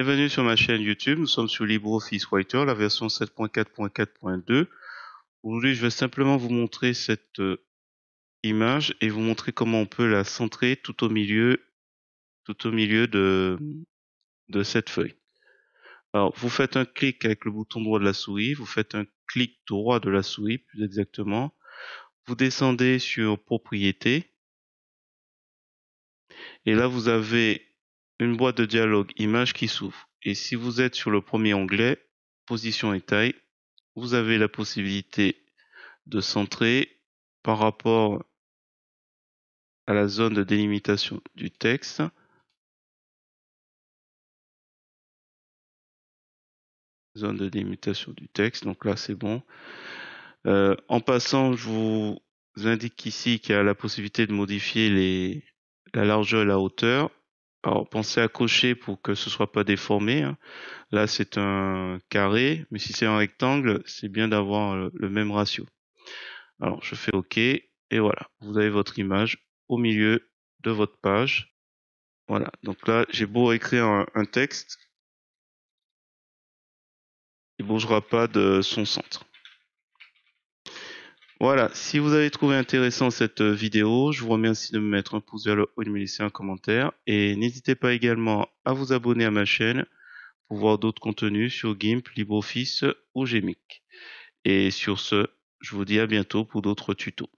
Bienvenue sur ma chaîne YouTube. Nous sommes sur LibreOffice Writer, la version 7.4.4.2. Aujourd'hui, je vais simplement vous montrer cette euh, image et vous montrer comment on peut la centrer tout au milieu, tout au milieu de, de cette feuille. Alors, vous faites un clic avec le bouton droit de la souris, vous faites un clic droit de la souris, plus exactement. Vous descendez sur Propriétés. Et là, vous avez une boîte de dialogue image qui s'ouvre. Et si vous êtes sur le premier onglet, position et taille, vous avez la possibilité de centrer par rapport à la zone de délimitation du texte. Zone de délimitation du texte, donc là c'est bon. Euh, en passant, je vous indique ici qu'il y a la possibilité de modifier les, la largeur et la hauteur. Alors, pensez à cocher pour que ce ne soit pas déformé. Hein. Là, c'est un carré, mais si c'est un rectangle, c'est bien d'avoir euh, le, même ratio. Alors, je fais OK, et voilà, vous avez votre image au milieu de votre page. Voilà, donc là, j'ai beau écrire un, un texte, il bougera pas de son centre. Voilà, si vous avez trouvé intéressant cette euh, vidéo, je vous remercie de me mettre un pouce vers le haut et de me laisser un commentaire. Et n'hésitez pas également à vous abonner à ma chaîne pour voir d'autres contenus sur GIMP, LibreOffice ou Gemic. Et sur ce, je vous dis à bientôt pour d'autres tutos.